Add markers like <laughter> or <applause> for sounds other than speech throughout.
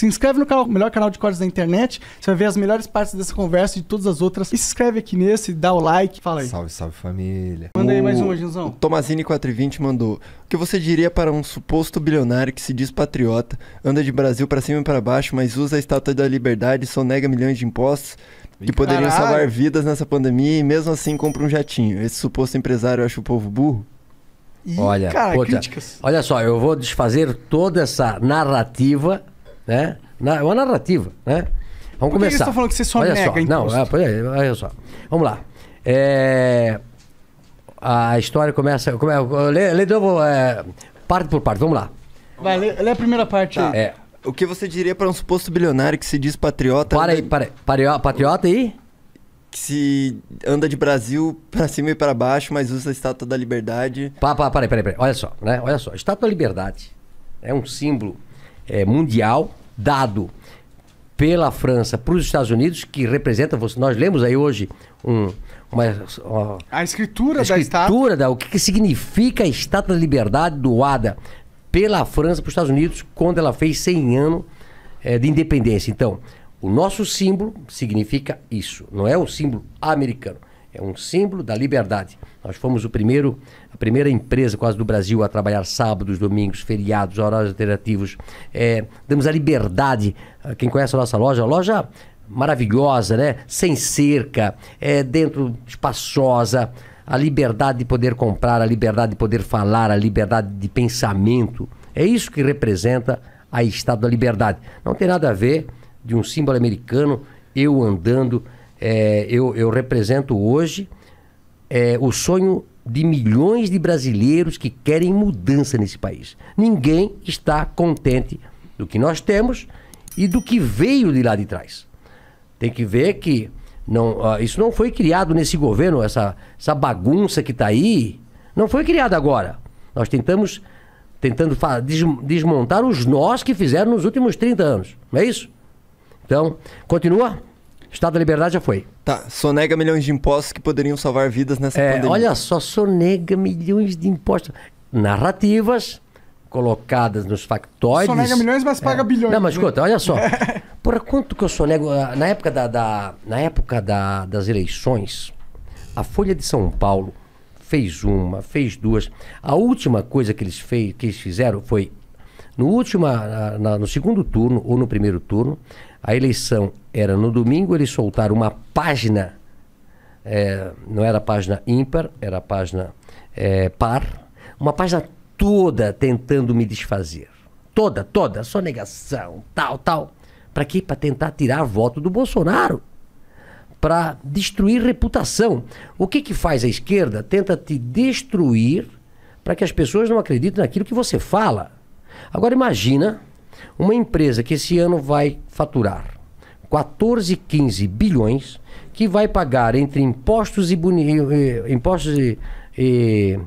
Se inscreve no canal, melhor canal de cortes da internet. Você vai ver as melhores partes dessa conversa e de todas as outras. E se inscreve aqui nesse, dá o like. Fala aí. Salve, salve família. Manda aí mais uma, Ginzão. Tomazini420 mandou. O que você diria para um suposto bilionário que se diz patriota, anda de Brasil para cima e para baixo, mas usa a estátua da liberdade, e sonega milhões de impostos? que poderiam Caralho. salvar vidas nessa pandemia e mesmo assim compra um jatinho. Esse suposto empresário acha o povo burro? Ih, olha, cara, puta, olha só, eu vou desfazer toda essa narrativa né? Na, é uma narrativa, né? Vamos Por que começar. está falando que você só olha nega só. Não, é, é, olha só. Vamos lá. É, a história começa. Como é, lê, lê, é, parte por parte, vamos lá. Vai, lê, lê a primeira parte tá. aí. É. O que você diria para um suposto bilionário que se diz patriota. Para aí, para, para, patriota aí? Que se anda de Brasil para cima e para baixo, mas usa a estátua da liberdade. pa pa para aí, para aí, para aí. Olha só, né? Olha só. Estátua da liberdade é um símbolo é, mundial dado pela França para os Estados Unidos, que representa, nós lemos aí hoje um, uma, uma, a escritura, a da escritura da, da o que, que, significa a Estátua da Liberdade doada pela França para os Estados Unidos quando ela fez 100 anos é, de independência. Então, o nosso símbolo significa isso, não é o símbolo americano. É um símbolo da liberdade. Nós fomos o primeiro, a primeira empresa quase do Brasil a trabalhar sábados, domingos, feriados, horários alternativos. É, damos a liberdade. Quem conhece a nossa loja, a loja maravilhosa, né? Sem cerca, é, dentro espaçosa, a liberdade de poder comprar, a liberdade de poder falar, a liberdade de pensamento. É isso que representa a Estado da Liberdade. Não tem nada a ver de um símbolo americano eu andando é, eu, eu represento hoje é, o sonho de milhões de brasileiros que querem mudança nesse país. Ninguém está contente do que nós temos e do que veio de lá de trás. Tem que ver que não, uh, isso não foi criado nesse governo, essa, essa bagunça que está aí, não foi criada agora. Nós tentamos tentando desmontar os nós que fizeram nos últimos 30 anos, não é isso? Então, continua. Estado da Liberdade já foi. Tá, sonega milhões de impostos que poderiam salvar vidas nessa é, pandemia. Olha só, sonega milhões de impostos. Narrativas colocadas nos factórios. Sonega milhões, mas é. paga bilhões. Não, mas né? escuta, olha só. <laughs> Por quanto que eu sonego... Ah, na época, da, da na época da, das eleições, a Folha de São Paulo fez uma, fez duas. A última coisa que eles, fez, que eles fizeram foi no, último, na, no segundo turno ou no primeiro turno, a eleição era no domingo, eles soltaram uma página, é, não era página ímpar, era página é, par, uma página toda tentando me desfazer. Toda, toda, só negação, tal, tal. Para quê? Para tentar tirar voto do Bolsonaro. Para destruir reputação. O que, que faz a esquerda? Tenta te destruir para que as pessoas não acreditem naquilo que você fala. Agora imagina uma empresa que esse ano vai faturar 14, 15 bilhões, que vai pagar entre impostos e, impostos e, e,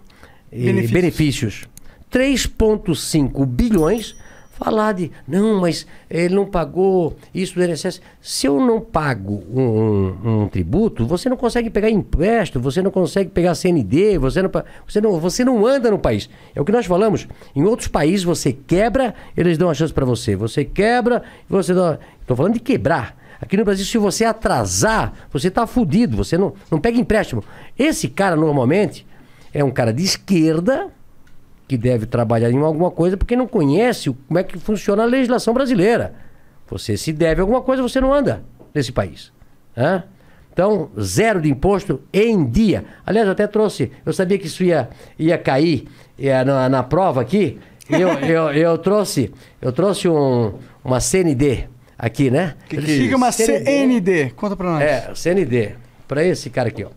benefícios. e benefícios 3,5 bilhões falar de, não, mas ele não pagou isso do INSS. Se eu não pago um, um, tributo, você não consegue pegar empréstimo, você não consegue pegar CND, você não, você, não, você não anda no país. É o que nós falamos. Em outros países, você quebra, eles dão a chance para você. Você quebra, você dá... Estou falando de quebrar. Aqui no Brasil, se você atrasar, você está fudido, você não, não pega empréstimo. Esse cara, normalmente, é um cara de esquerda que deve trabalhar em alguma coisa porque não conhece como é que funciona a legislação brasileira. Você se deve alguma coisa, você não anda nesse país. Né? Então, zero de imposto em dia. Aliás, eu até trouxe, eu sabia que isso ia, ia cair ia é, na, na prova aqui. Eu, <laughs> eu, eu trouxe, eu trouxe um, uma CND aqui, né? Que que é uma CND. CND. Conta para nós. É, CND. para esse cara aqui, ó.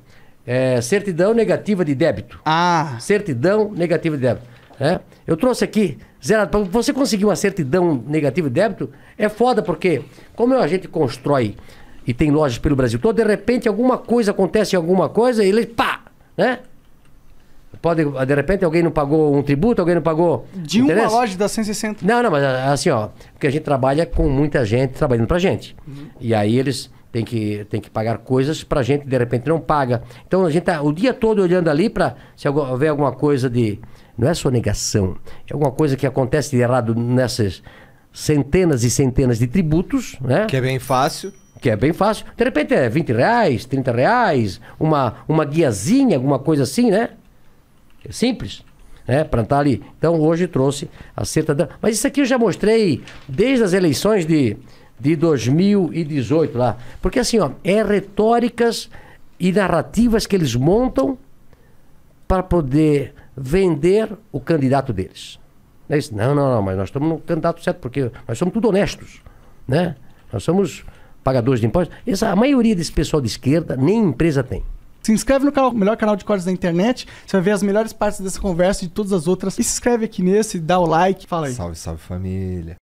É, certidão negativa de débito. Ah. Certidão negativa de débito. É. Eu trouxe aqui, zerado, para você conseguir uma certidão negativa de débito, é foda, porque como a gente constrói e tem lojas pelo Brasil todo, de repente alguma coisa acontece, alguma coisa, e ele, pá, né? Pode, de repente alguém não pagou um tributo, alguém não pagou. De uma loja das 160. Não, não, mas assim, ó, porque a gente trabalha com muita gente trabalhando pra gente. Uhum. E aí eles tem que, tem que pagar coisas para gente de repente não paga. Então a gente tá o dia todo olhando ali para se houver alguma coisa de não é negação é alguma coisa que acontece de errado nessas centenas e centenas de tributos, né? Que é bem fácil. Que é bem fácil. De repente é 20 reais, 30 reais, uma, uma guiazinha, alguma coisa assim, né? É simples né, plantar ali. Então hoje trouxe a certa Mas isso aqui eu já mostrei desde as eleições de de 2018 lá. Porque assim, ó, é retóricas e narrativas que eles montam para poder vender o candidato deles. não É isso? Não, não, não, mas nós estamos no candidato certo, porque nós somos tudo honestos, né? Nós somos pagadores de impostos. Essa, a maioria desse pessoal de esquerda nem empresa tem. Se inscreve no canal, melhor canal de cortes da internet. Você vai ver as melhores partes dessa conversa e de todas as outras. E se inscreve aqui nesse, dá o like. Fala aí. Salve, salve família.